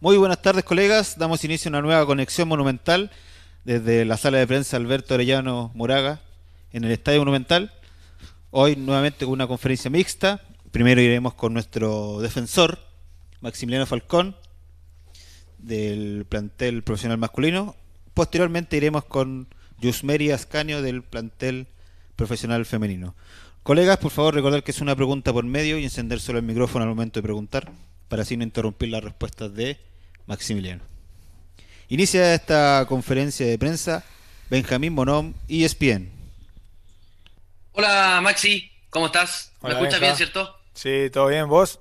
Muy buenas tardes, colegas. Damos inicio a una nueva conexión monumental desde la sala de prensa Alberto Arellano Moraga en el Estadio Monumental. Hoy nuevamente con una conferencia mixta. Primero iremos con nuestro defensor, Maximiliano Falcón, del plantel profesional masculino. Posteriormente iremos con Yusmeri Ascanio, del plantel profesional femenino. Colegas, por favor, recordar que es una pregunta por medio y encender solo el micrófono al momento de preguntar para así no interrumpir las respuestas de Maximiliano. Inicia esta conferencia de prensa Benjamín Monón, ESPN. Hola Maxi, ¿cómo estás? ¿Me escuchas bien, cierto? Sí, todo bien, ¿vos?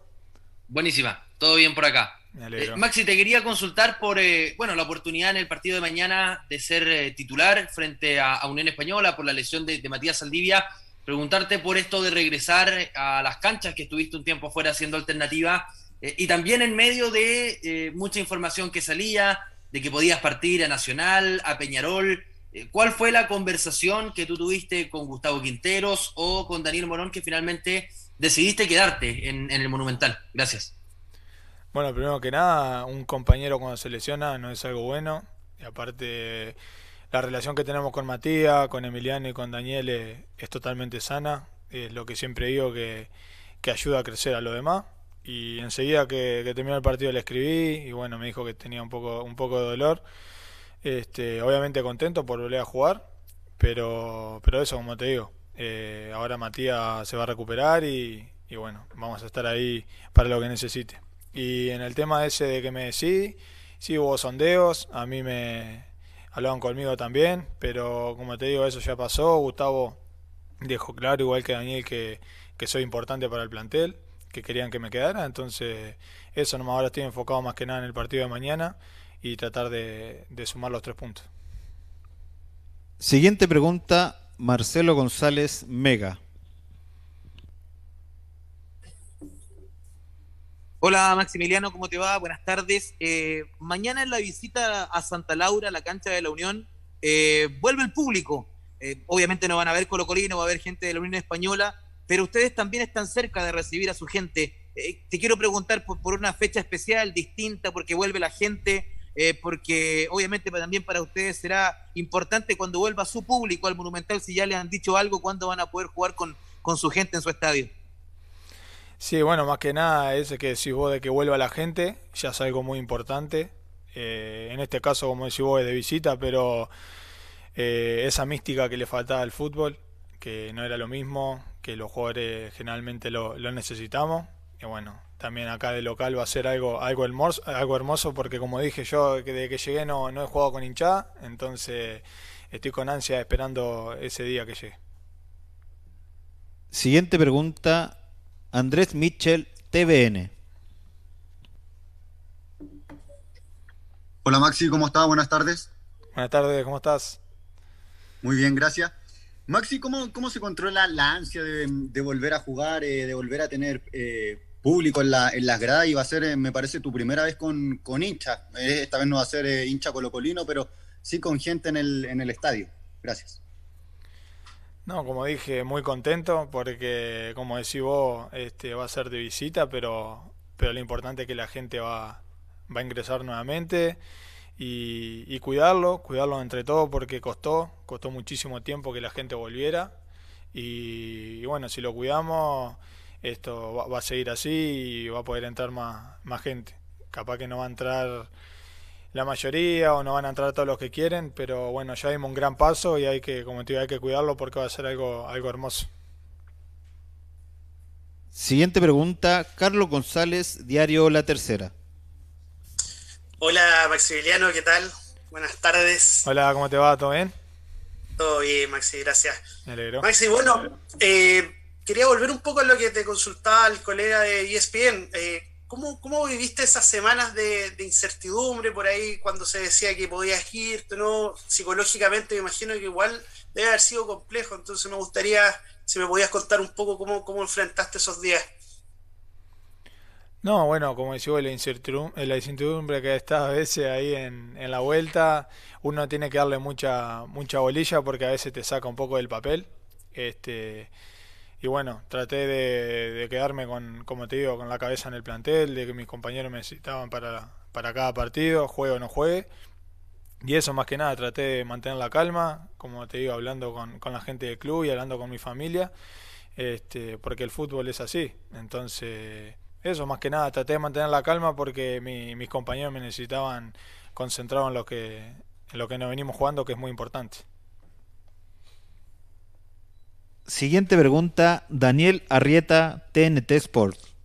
Buenísima, todo bien por acá. Eh, Maxi, te quería consultar por eh, bueno, la oportunidad en el partido de mañana de ser eh, titular frente a, Unión Española por la lesión de, Matías Saldivia. Preguntarte por esto de regresar a las canchas que estuviste un tiempo fuera haciendo alternativa eh, y también en medio de eh, mucha información que salía, de que podías partir a Nacional, a Peñarol. Eh, ¿Cuál fue la conversación que tú tuviste con Gustavo Quinteros o con Daniel Morón que finalmente decidiste quedarte en, el Monumental? Gracias. Bueno, primero que nada, un compañero cuando se lesiona no es algo bueno. Y aparte, la relación que tenemos con Matías, con Emiliano y con Daniel es, totalmente sana. Es lo que siempre digo que, que ayuda a crecer a lo demás y enseguida que, que, terminó el partido le escribí y bueno, me dijo que tenía un poco, un poco de dolor. Este, obviamente contento por volver a jugar, pero, pero eso, como te digo, eh, ahora Matías se va a recuperar y, bueno, vamos a estar ahí para lo que necesite. Y en el tema ese de que me decí sí hubo sondeos, a mí me hablaban conmigo también, pero como te digo, eso ya pasó, Gustavo dejó claro, igual que Daniel, que, que soy importante para el plantel que querían que me quedara. Entonces, eso nomás ahora estoy enfocado más que nada en el partido de mañana y tratar de, sumar los tres puntos. Siguiente pregunta, Marcelo González Mega. Hola Maximiliano, ¿cómo te va? Buenas tardes. Eh, mañana en la visita a Santa Laura, la cancha de la Unión, eh, vuelve el público. Eh, obviamente no van a ver Colo va a haber gente de la Unión Española, pero ustedes también están cerca de recibir a su gente. Eh, te quiero preguntar por, una fecha especial, distinta, porque vuelve la gente, eh, porque obviamente también para ustedes será importante cuando vuelva su público al Monumental, si ya le han dicho algo, cuándo van a poder jugar con, su gente en su estadio. Sí, bueno, más que nada ese que decís vos de que vuelva la gente, ya es algo muy importante. Eh, en este caso, como decís vos, es de visita, pero esa mística que le faltaba al fútbol, que no era lo mismo, que los jugadores generalmente lo, necesitamos. Y bueno, también acá de local va a ser algo, algo, hermoso, porque como dije yo, desde que llegué no, no he jugado con hinchada, entonces estoy con ansia esperando ese día que llegue. Siguiente pregunta, Andrés Mitchell, TVN. Hola Maxi, ¿cómo estás? Buenas tardes. Buenas tardes, ¿cómo estás? Muy bien, gracias. Maxi, ¿cómo, cómo se controla la ansia de, volver a jugar, eh, de volver a tener eh, público en, las gradas? Y va a ser, eh, me parece, tu primera vez con, con hincha. esta vez no va a ser hincha colocolino, pero sí con gente en el, en el estadio. Gracias. No, como dije, muy contento porque, como decís vos, este, va a ser de visita, pero, pero lo importante es que la gente va, va a ingresar nuevamente y, cuidarlo, cuidarlo, entre todos porque costó, costó muchísimo tiempo que la gente volviera y, bueno, si lo cuidamos esto va, a seguir así y va a poder entrar más, gente. Capaz que no va a entrar la mayoría o no van a entrar todos los que quieren, pero bueno, ya dimos un gran paso y hay que, como hay que cuidarlo porque va a ser algo, algo hermoso. Siguiente pregunta, Carlos González, Diario La Tercera. Hola Maximiliano, ¿qué tal? Buenas tardes. Hola, ¿cómo te va? ¿Todo bien? Todo bien, Maxi, gracias. Me alegro. Maxi, bueno, eh, quería volver un poco a lo que te consultaba el colega de ESPN. Eh, ¿cómo, ¿cómo, viviste esas semanas de, incertidumbre por ahí cuando se decía que podías ir? ¿no? Psicológicamente me imagino que igual debe haber sido complejo, entonces me gustaría si me podías contar un poco cómo, cómo enfrentaste esos días. No, bueno, como decía, eh, la incertidumbre, la que está a veces ahí en, la vuelta, uno tiene que darle mucha, mucha bolilla porque a veces te saca un poco del papel. Este, y bueno, traté de, quedarme con, como te digo, con la cabeza en el plantel, de que mis compañeros me necesitaban para, para cada partido, juegue o no juegue. Y eso más que nada, traté de mantener la calma, como te digo, hablando con, con la gente del club y hablando con mi familia, este, porque el fútbol es así. Entonces eso, más que nada, traté de mantener la calma porque mis compañeros me necesitaban concentrado en lo que, lo que nos venimos jugando, que es muy importante. Siguiente pregunta, Daniel Arrieta, TNT Sports.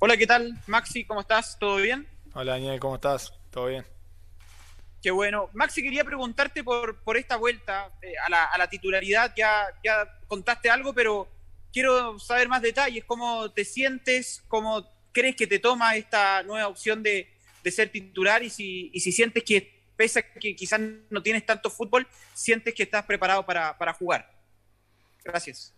Hola, ¿qué tal? Maxi, ¿cómo estás? ¿Todo bien? Hola, Daniel, ¿cómo estás? ¿Todo bien? Qué bueno. Maxi, quería preguntarte por, por esta vuelta eh, a, la, titularidad. Ya, ya contaste algo, pero quiero saber más detalles, cómo te sientes, cómo crees que te toma esta nueva opción de, ser titular y si, si sientes que, pese a que quizás no tienes tanto fútbol, sientes que estás preparado para, jugar. Gracias.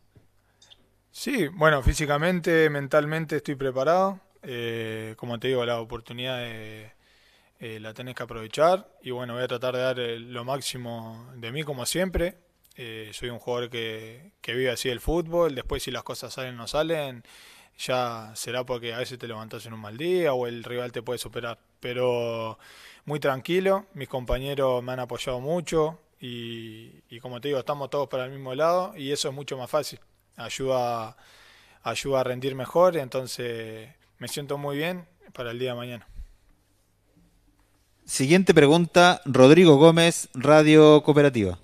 Sí, bueno, físicamente, mentalmente estoy preparado. Eh, como te digo, la oportunidad eh, eh, la tenés que aprovechar y bueno, voy a tratar de dar lo máximo de mí como siempre. Eh, soy un jugador que, vive así el fútbol. Después, si las cosas salen o no salen, ya será porque a veces te levantás en un mal día o el rival te puede superar. Pero muy tranquilo, mis compañeros me han apoyado mucho y, como te digo, estamos todos para el mismo lado y eso es mucho más fácil. Ayuda, ayuda a rendir mejor, entonces me siento muy bien para el día de mañana. Siguiente pregunta, Rodrigo Gómez, Radio Cooperativa.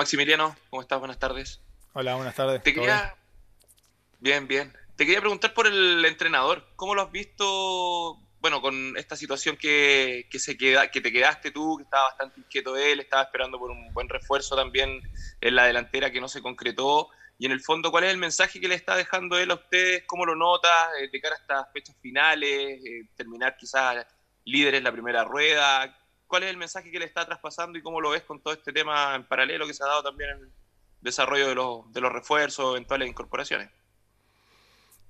Maximiliano? ¿Cómo estás? Buenas tardes. Hola, buenas tardes. Te quería... Bien? bien, Te quería preguntar por el entrenador. ¿Cómo lo has visto, bueno, con esta situación que, que se queda, que te quedaste tú, que estaba bastante inquieto él, estaba esperando por un buen refuerzo también en la delantera que no se concretó? Y en el fondo, ¿cuál es el mensaje que le está dejando él a ustedes? ¿Cómo lo notas? Eh, de cara a estas fechas finales? Eh, terminar quizás líderes la primera rueda cuál es el mensaje que le está traspasando y cómo lo ves con todo este tema en paralelo que se ha dado también en el desarrollo de los, de los refuerzos, eventuales incorporaciones.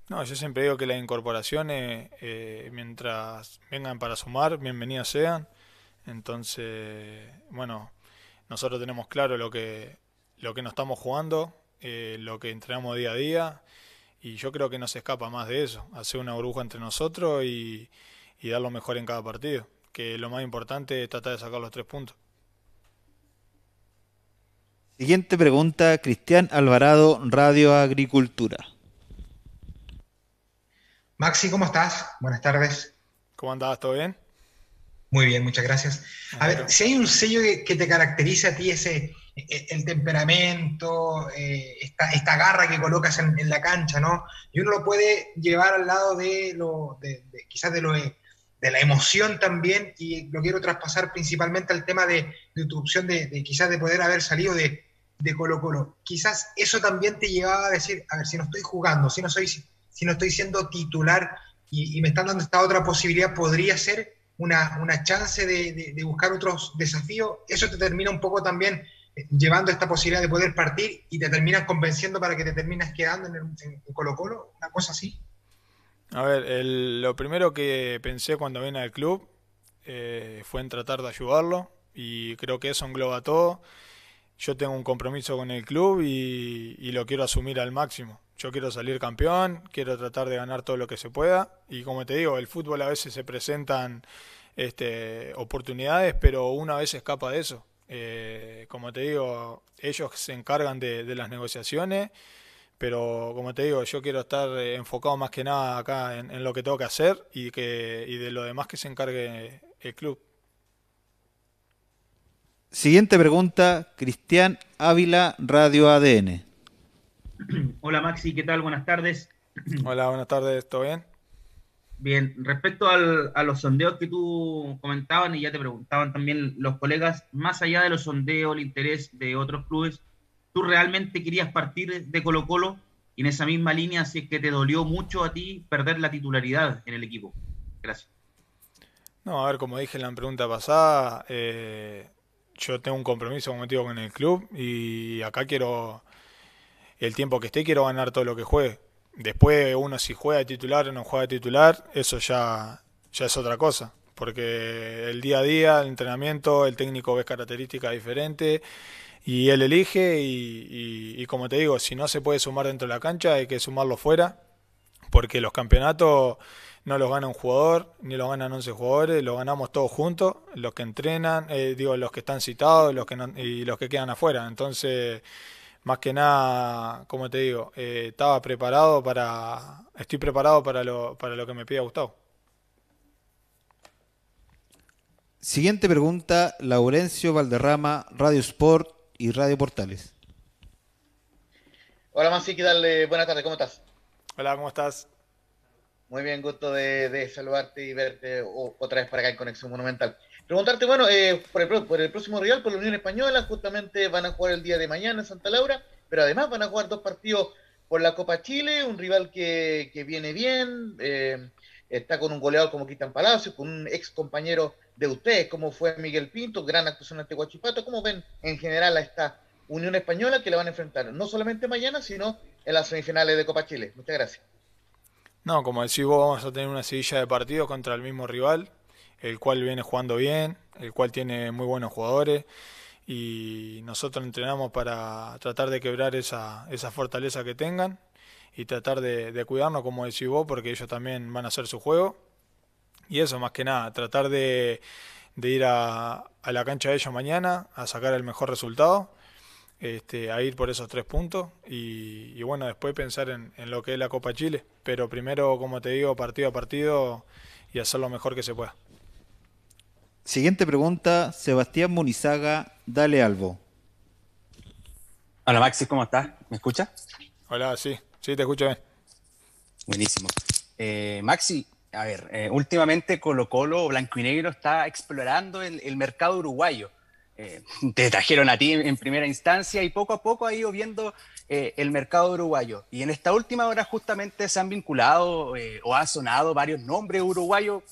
No, yo siempre digo que las incorporaciones, eh, eh, mientras vengan para sumar, bienvenidas sean. Entonces, bueno, nosotros tenemos claro lo que, lo que nos estamos jugando, eh, lo que entrenamos día a día, y yo creo que no se escapa más de eso, hacer una burbuja entre nosotros y dar lo mejor en cada partido que lo más importante es tratar de sacar los tres puntos. Siguiente pregunta, Cristian Alvarado, Radio Agricultura. Maxi, ¿cómo estás? Buenas tardes. ¿Cómo andas ¿Todo bien? Muy bien, muchas gracias. A ver, si hay un sello que, te caracteriza a ti, ese, e, el temperamento, eh, esta, garra que colocas en, la cancha, ¿no? Y uno lo puede llevar al lado de, lo, quizás de lo de la emoción también, y lo quiero traspasar principalmente al tema de, tu opción de, quizás de poder haber salido de, Colo Colo. Quizás eso también te llevaba a decir, a ver, si no estoy jugando, si no, soy, si no estoy siendo titular y, me están dando esta otra posibilidad, podría ser una, chance de, buscar otros desafíos. Eso te termina un poco también eh, llevando esta posibilidad de poder partir y te terminas convenciendo para que te terminas quedando en, en Colo Colo, una cosa así. A ver, lo primero que pensé cuando vine al club eh, fue en tratar de ayudarlo y creo que eso engloba todo. Yo tengo un compromiso con el club y, lo quiero asumir al máximo. Yo quiero salir campeón, quiero tratar de ganar todo lo que se pueda y como te digo, el fútbol a veces se presentan este, oportunidades, pero una vez escapa de eso. Eh, como te digo, ellos se encargan de, de las negociaciones pero como te digo, yo quiero estar eh, enfocado más que nada acá en, lo que tengo que hacer y, que, de lo demás que se encargue el club. Siguiente pregunta, Cristian Ávila, Radio ADN. Hola Maxi, ¿qué tal? Buenas tardes. Hola, buenas tardes, ¿todo bien? Bien, respecto a los sondeos que tú comentaban y ya te preguntaban también los colegas, más allá de los sondeos, el interés de otros clubes, tú realmente querías partir de Colo Colo y en esa misma línea si es que te dolió mucho a ti perder la titularidad en el equipo. Gracias. No, a ver, como dije en la pregunta pasada, eh, yo tengo un compromiso cometido con el club y acá quiero, el tiempo que esté, quiero ganar todo lo que juegue. Después uno si juega de titular o no juega de titular, eso ya, ya es otra cosa. Porque el día a día, el entrenamiento, el técnico ves características diferentes y él elige y, como te digo, si no se puede sumar dentro de la cancha hay que sumarlo fuera, porque los campeonatos no los gana un jugador, ni los ganan 11 jugadores, los ganamos todos juntos, los que entrenan, eh, digo, los que están citados los que y los que quedan afuera. Entonces, más que nada, como te digo, eh, estaba preparado para, estoy preparado para lo, para lo que me pida Gustavo. Siguiente pregunta, Laurencio Valderrama, Radio Sport, y Radio Portales. Hola Mansi, ¿qué tal? Eh, Buenas tardes, ¿cómo estás? Hola, ¿cómo estás? Muy bien, gusto de, de saludarte y verte otra vez para acá en Conexión Monumental. Preguntarte, bueno, eh, por, el, próximo rival, por la Unión Española, justamente van a jugar el día de mañana en Santa Laura, pero además van a jugar dos partidos por la Copa Chile, un rival que, viene bien, eh, está con un goleador como Cristian Palacio, con un ex compañero de ustedes, cómo fue Miguel Pinto, gran actuación ante Guachipato, como ven en general a esta Unión Española que le van a enfrentar, no solamente mañana, sino en las semifinales de Copa Chile. Muchas gracias. No, como decís vos, vamos a tener una silla de partidos contra el mismo rival, el cual viene jugando bien, el cual tiene muy buenos jugadores y nosotros entrenamos para tratar de quebrar esa, fortaleza que tengan y tratar de, de cuidarnos, como decís vos, porque ellos también van a hacer su juego y eso más que nada, tratar de, ir a, la cancha de ellos mañana, a sacar el mejor resultado, este, a ir por esos tres puntos y, bueno, después pensar en, lo que es la Copa Chile. Pero primero, como te digo, partido a partido y hacer lo mejor que se pueda. Siguiente pregunta, Sebastián Munizaga, dale algo. Hola Maxi, ¿cómo estás? ¿Me escuchas? Hola, sí, sí, te escucho bien. Buenísimo. Eh, Maxi, a ver, eh, últimamente Colo Colo Blanco y Negro está explorando el, mercado uruguayo. Eh, te trajeron a ti en primera instancia y poco a poco ha ido viendo eh, el mercado uruguayo. Y en esta última hora justamente se han vinculado o ha sonado varios nombres uruguayos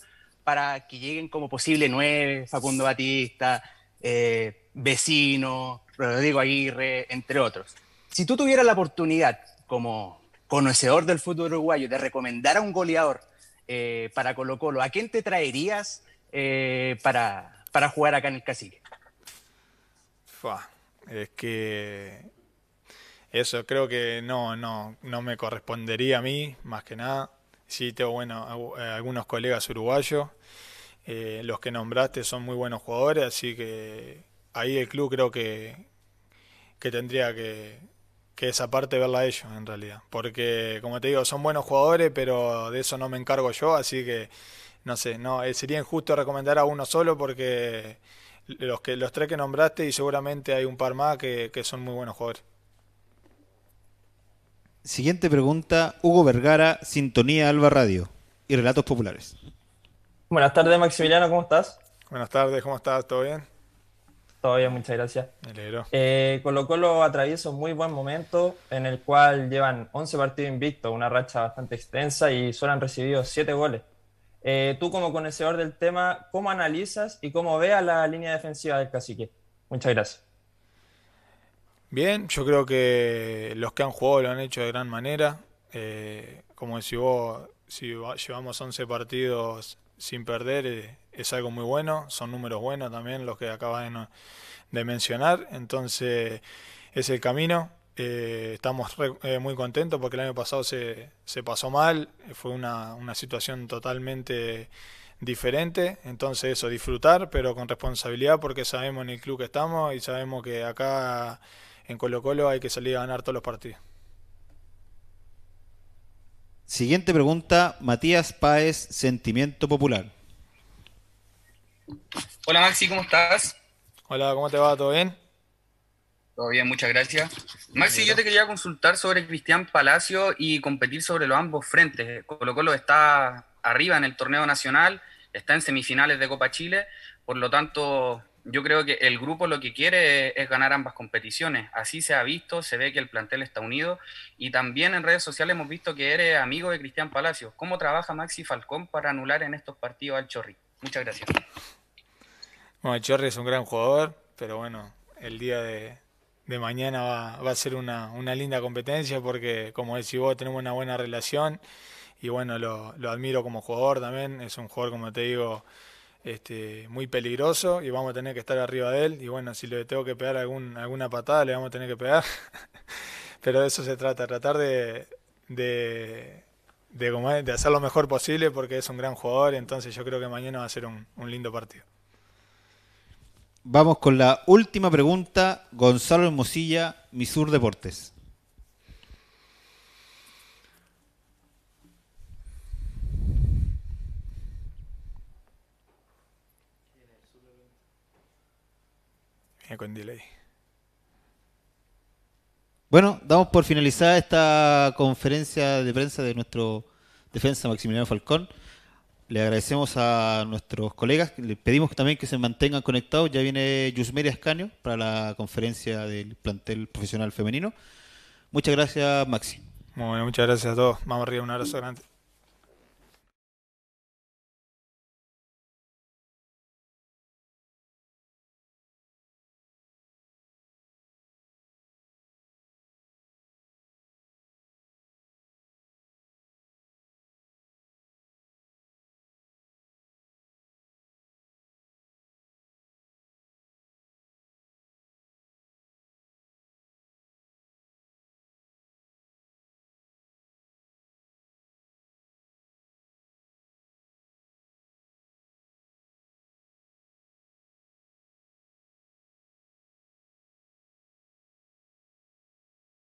para que lleguen como posible nueve, Facundo Batista, Vecino, Rodrigo Aguirre, entre otros. Si tú tuvieras la oportunidad como conocedor del fútbol uruguayo de recomendar a un goleador eh, para Colo Colo, ¿a quién te traerías eh, para, jugar acá en el cacique? es que eso creo que no, no, no me correspondería a mí, más que nada. Sí, tengo bueno, eh, algunos colegas uruguayos. los que nombraste son muy buenos jugadores, así que ahí el club creo que tendría que, que esa parte verla a ellos en realidad. Porque, como te digo, son buenos jugadores, pero de eso no me encargo yo, así que no sé, no, eh, sería injusto recomendar a uno solo porque los que los tres que nombraste y seguramente hay un par más que, que son muy buenos jugadores. Siguiente pregunta, Hugo Vergara, Sintonía Alba Radio y Relatos Populares. Buenas tardes, Maximiliano, ¿cómo estás? Buenas tardes, ¿cómo estás? ¿Todo bien? Todavía, muchas gracias. Eh, Colo Colo atraviesa un muy buen momento en el cual llevan 11 partidos invictos, una racha bastante extensa y solo han recibido 7 goles. Eh, tú como conocedor del tema, ¿cómo analizas y cómo ve a la línea defensiva del cacique? Muchas gracias. Bien, yo creo que los que han jugado lo han hecho de gran manera. Eh, como decís vos, si llevamos 11 partidos sin perder, eh, es algo muy bueno, son números buenos también los que acabas de, mencionar, entonces es el camino. Eh, estamos eh, muy contentos porque el año pasado se, pasó mal, fue una, una situación totalmente diferente. Entonces eso, disfrutar, pero con responsabilidad porque sabemos en el club que estamos y sabemos que acá en Colo Colo hay que salir a ganar todos los partidos. Siguiente pregunta, Matías Páez, Sentimiento Popular. Hola Maxi, ¿cómo estás? Hola, ¿cómo te va? ¿Todo bien? Todo bien, muchas gracias. Maxi, yo te quería consultar sobre Cristian Palacio y competir sobre los ambos frentes. Colo Colo está arriba en el torneo nacional, está en semifinales de Copa Chile, por lo tanto yo creo que el grupo lo que quiere es, ganar ambas competiciones. Así se ha visto, se ve que el plantel está unido y también en redes sociales hemos visto que eres amigo de Cristian Palacio, ¿Cómo trabaja Maxi Falcón para anular en estos partidos al Chorri? Muchas gracias. Bueno, Chorri es un gran jugador, pero bueno, el día de, mañana va, a ser una, linda competencia porque, como decís vos, tenemos una buena relación y bueno, lo, lo admiro como jugador también. Es un jugador, como te digo, este, muy peligroso y vamos a tener que estar arriba de él. Y bueno, si le tengo que pegar algún, alguna patada, le vamos a tener que pegar. Pero de eso se trata, tratar de, de, de, hacer lo mejor posible porque es un gran jugador. Entonces yo creo que mañana va a ser un lindo partido. Vamos con la última pregunta. Gonzalo Hermosilla, Misur Deportes. Con Bueno, damos por finalizada esta conferencia de prensa de nuestro defensa Maximiliano Falcón. Le agradecemos a nuestros colegas, le pedimos también que se mantengan conectados. Ya viene Yusmeria Ascanio para la conferencia del plantel profesional femenino. Muchas gracias, Maxi. muchas gracias a todos. Vamos arriba, un abrazo grande.